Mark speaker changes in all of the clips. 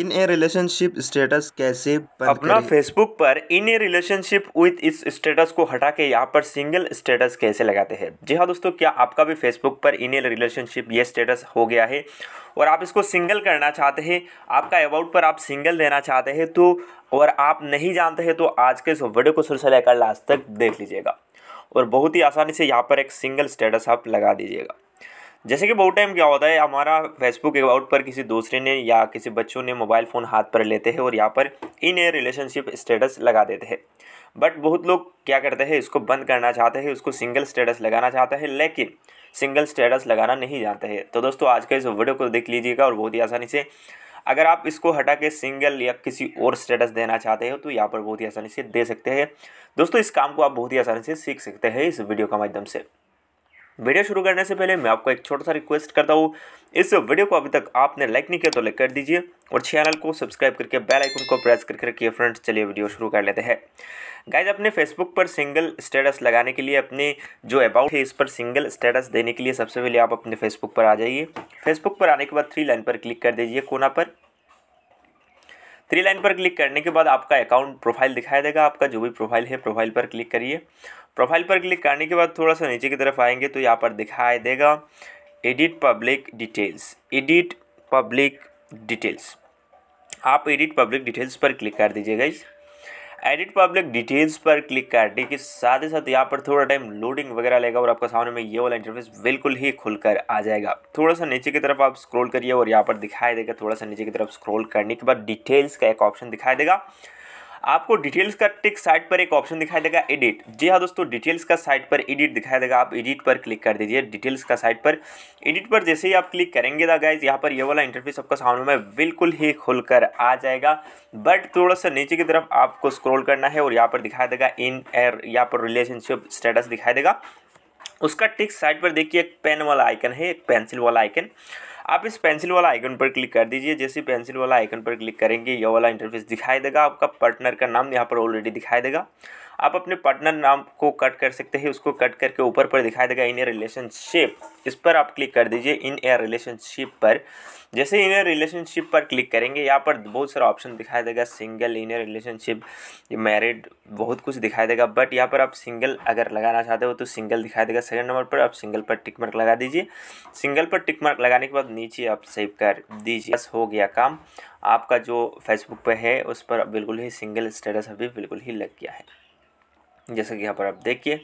Speaker 1: in a relationship status कैसे अपना Facebook पर इन ए रिलेशनशिप विथ इस स्टेटस को हटा के यहाँ पर सिंगल स्टेटस कैसे लगाते हैं जी हाँ दोस्तों क्या आपका भी फेसबुक पर इन ए रिलेशनशिप ये स्टेटस हो गया है और आप इसको सिंगल करना चाहते हैं आपका अबाउट पर आप सिंगल देना चाहते हैं तो और आप नहीं जानते हैं तो आज के इस वीडियो को शुरू से लेकर लास्ट तक देख लीजिएगा और बहुत ही आसानी से यहाँ पर एक सिंगल स्टेटस आप लगा दीजिएगा जैसे कि बहुत टाइम क्या होता है हमारा फेसबुक अकाउंट पर किसी दूसरे ने या किसी बच्चों ने मोबाइल फ़ोन हाथ पर लेते हैं और यहाँ पर इन ए रिलेशनशिप स्टेटस लगा देते हैं बट बहुत लोग क्या करते हैं इसको बंद करना चाहते हैं उसको सिंगल स्टेटस लगाना चाहते हैं लेकिन सिंगल स्टेटस लगाना नहीं जानते हैं तो दोस्तों आज का इस वीडियो को देख लीजिएगा और बहुत ही आसानी से अगर आप इसको हटा के सिंगल या किसी और स्टेटस देना चाहते हो तो यहाँ पर बहुत ही आसानी से दे सकते हैं दोस्तों इस काम को आप बहुत ही आसानी से सीख सकते हैं इस वीडियो के माध्यम से वीडियो शुरू करने से पहले मैं आपको एक छोटा सा रिक्वेस्ट करता हूँ इस वीडियो को अभी तक आपने लाइक नहीं किया तो लाइक कर दीजिए और चैनल को सब्सक्राइब करके बेल आइकन को प्रेस करके रखिए फ्रेंड्स चलिए वीडियो शुरू कर लेते हैं गाइज अपने फेसबुक पर सिंगल स्टेटस लगाने के लिए अपने जो अबाउट है इस पर सिंगल स्टेटस देने के लिए सबसे पहले आप अपने फेसबुक पर आ जाइए फेसबुक पर आने के बाद थ्री लाइन पर क्लिक कर दीजिए कोना पर थ्री लाइन पर क्लिक करने के बाद आपका अकाउंट प्रोफाइल दिखाई देगा आपका जो भी प्रोफाइल है प्रोफाइल पर क्लिक करिए प्रोफाइल पर क्लिक करने के बाद थोड़ा सा नीचे की तरफ आएंगे तो यहाँ पर दिखाई देगा edit public details edit public details आप एडिट पब्लिक डिटेल्स पर क्लिक कर दीजिएगा इस एडिट पब्लिक डिटेल्स पर क्लिक करने के साथ ही साथ यहाँ पर थोड़ा टाइम लोडिंग वगैरह लेगा और आपका सामने में ये वाला इंटरफेस बिल्कुल ही खुलकर आ जाएगा थोड़ा सा नीचे की तरफ आप स्क्रॉल करिए और यहाँ पर दिखाई देगा थोड़ा सा नीचे की तरफ स्क्रॉल करने के बाद डिटेल्स का एक ऑप्शन दिखाई देगा आपको डिटेल्स का टिक साइट पर एक ऑप्शन दिखाई देगा एडिट जी हाँ दोस्तों डिटेल्स का साइट पर एडिट दिखाई देगा आप एडिट पर क्लिक कर दीजिए डिटेल्स का साइट पर एडिट पर जैसे ही आप क्लिक करेंगे ना गाइज यहाँ पर ये वाला इंटरफेस आपका सामने में बिल्कुल ही खुल आ जाएगा बट थोड़ा सा नीचे की तरफ आपको स्क्रोल करना है और यहाँ पर दिखाई देगा इन एयर यहाँ पर रिलेशनशिप स्टेटस दिखाई देगा उसका टिक साइड पर देखिए एक पेन वाला आइकन है एक पेंसिल वाला आइकन आप इस पेंसिल वाला आइकन पर क्लिक कर दीजिए जैसे पेंसिल वाला आइकन पर क्लिक करेंगे यह वाला इंटरफेस दिखाई देगा आपका पार्टनर का नाम यहाँ पर ऑलरेडी दिखाई देगा आप अपने पार्टनर नाम को कट कर सकते हैं उसको कट करके ऊपर पर दिखाई देगा इन ए रिलेशनशिप इस पर आप क्लिक कर दीजिए इन ए रिलेशनशिप पर जैसे इन ए रिलेशनशिप पर क्लिक करेंगे यहाँ पर बहुत सारा ऑप्शन दिखाई देगा single in a relationship married बहुत कुछ दिखाई देगा बट यहाँ पर आप सिंगल अगर लगाना चाहते हो तो सिंगल दिखाई देगा सेकेंड नंबर पर आप सिंगल पर टिक मार्क लगा दीजिए सिंगल पर टिक मार्क लगाने के बाद नीचे आप सेव कर दीजिए बस हो गया काम आपका जो फेसबुक पर है उस पर बिल्कुल ही सिंगल स्टेटस अभी बिल्कुल ही लग गया है जैसे कि यहाँ पर आप देखिए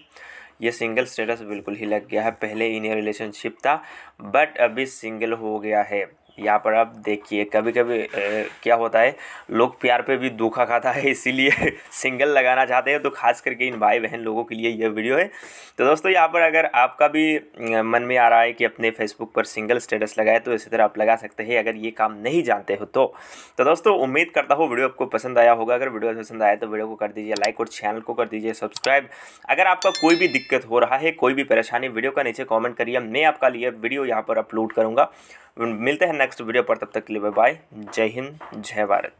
Speaker 1: ये सिंगल स्टेटस बिल्कुल ही लग गया है पहले इन रिलेशनशिप था बट अभी सिंगल हो गया है यहाँ पर आप देखिए कभी कभी ए, क्या होता है लोग प्यार पे भी धोखा खाता है इसीलिए सिंगल लगाना चाहते हैं तो खास करके इन भाई बहन लोगों के लिए यह वीडियो है तो दोस्तों यहाँ पर अगर आपका भी मन में आ रहा है कि अपने फेसबुक पर सिंगल स्टेटस लगाए तो इसी तरह आप लगा सकते हैं अगर ये काम नहीं जानते हो तो तो दोस्तों उम्मीद करता हूँ वीडियो आपको पसंद आया होगा अगर वीडियो पसंद आया तो वीडियो को कर दीजिए लाइक और चैनल को कर दीजिए सब्सक्राइब अगर आपका कोई भी दिक्कत हो रहा है कोई भी परेशानी वीडियो का नीचे कॉमेंट करिए मैं आपका लिए वीडियो यहाँ पर अपलोड करूँगा मिलते हैं नेक्स्ट वीडियो पर तब तक के लिए बाय जय हिंद जय भारत